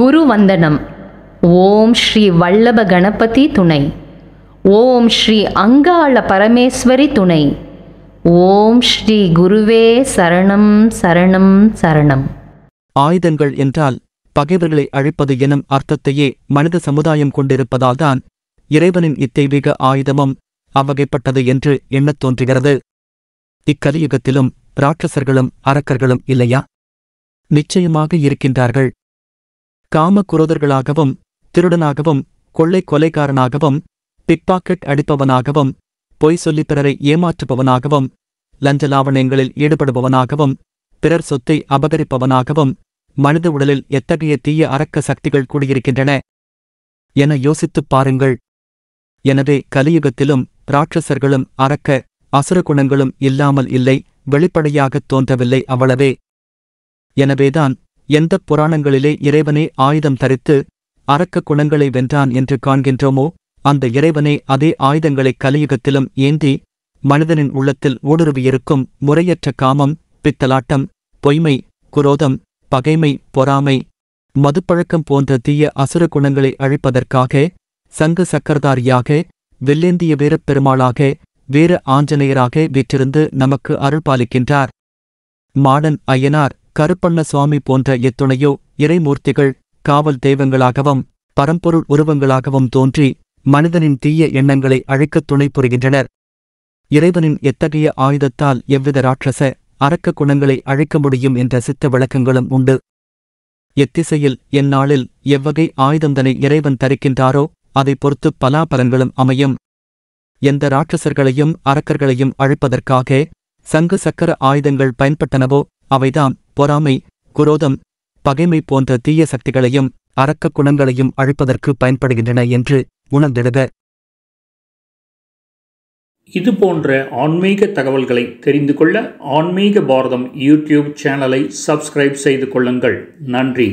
குரு வந்தனம் ஓம் ஸ்ரீ வல்லப கணபதி துணை ஓம் ஸ்ரீ அங்காள பரமேஸ்வரி துணை ஓம் ஸ்ரீ குருவே சரணம் சரணம் சரணம் ஆயுதங்கள் என்றால் பகைவர்களை அழிப்பது எனும் அர்த்தத்தையே மனித சமுதாயம் கொண்டிருப்பதால்தான் இறைவனின் இத்தெய்வீக ஆயுதமும் அவ்வகைப்பட்டது என்று எண்ணத் தோன்றுகிறது இக்கலியுகத்திலும் ராட்சசர்களும் அரக்கர்களும் இல்லையா நிச்சயமாக இருக்கின்றார்கள் காம குரோதர்களாகவும் திருடனாகவும் கொள்ளை கொலைக்காரனாகவும் பிக்பாக்கெட் அடிப்பவனாகவும் பொய் சொல்லி பிறரை ஏமாற்றுபவனாகவும் லஞ்சலாவணங்களில் ஈடுபடுபவனாகவும் பிறர் சொத்தை அபகரிப்பவனாகவும் மனித உடலில் எத்தகைய தீய அரக்க சக்திகள் கூடியிருக்கின்றன என யோசித்துப் பாருங்கள் எனவே கலியுகத்திலும் ராட்சசர்களும் அரக்க அசுர குணங்களும் இல்லாமல் இல்லை வெளிப்படையாகத் தோன்றவில்லை அவ்வளவே எனவேதான் எந்தப் புராணங்களிலே இறைவனே ஆயுதம் தரித்து அரக்க குணங்களை வென்றான் என்று காண்கின்றோமோ அந்த இறைவனே அதே ஆயுதங்களை கலியுகத்திலும் ஏந்தி மனிதனின் உள்ளத்தில் ஊடுருவியிருக்கும் முறையற்ற காமம் பித்தலாட்டம் பொய்மை குரோதம் பகைமை பொறாமை மதுப்பழக்கம் போன்ற தீய அசுர குணங்களை அழிப்பதற்காக சங்கு சக்கரதாரியாக வில்லேந்திய வீரப்பெருமாளாக வீர ஆஞ்சநேயராக வீற்றிருந்து நமக்கு அருள் பாலிக்கின்றார் மாடன் அய்யனார் கருப்பண்ண சுவாமி போன்ற எத்துணையோ இறைமூர்த்திகள் காவல் தெய்வங்களாகவும் பரம்பொருள் உருவங்களாகவும் தோன்றி மனிதனின் தீய எண்ணங்களை அழிக்கத் துணை புரிகின்றனர் இறைவனின் எத்தகைய ஆயுதத்தால் எவ்வித ராட்சச அரக்க குணங்களை அழிக்க முடியும் என்ற சித்த விளக்கங்களும் உண்டு எத்திசையில் எந்நாளில் எவ்வகை ஆயுதந்தனை இறைவன் தரிக்கின்றாரோ அதை பொறுத்து பலாபலன்களும் அமையும் எந்த ராட்சசர்களையும் அரக்கர்களையும் அழைப்பதற்காக சங்கு சக்கர ஆயுதங்கள் பயன்பட்டனவோ அவைதான் பொறாமை குரோதம் பகைமை போன்ற தீய சக்திகளையும் அரக்க குணங்களையும் அழிப்பதற்கு பயன்படுகின்றன என்று உணர்ந்திடுக இது போன்ற ஆன்மீக தகவல்களை தெரிந்து கொள்ள ஆன்மீக பாரதம் யூடியூப் சேனலை சப்ஸ்கிரைப் செய்து கொள்ளுங்கள் நன்றி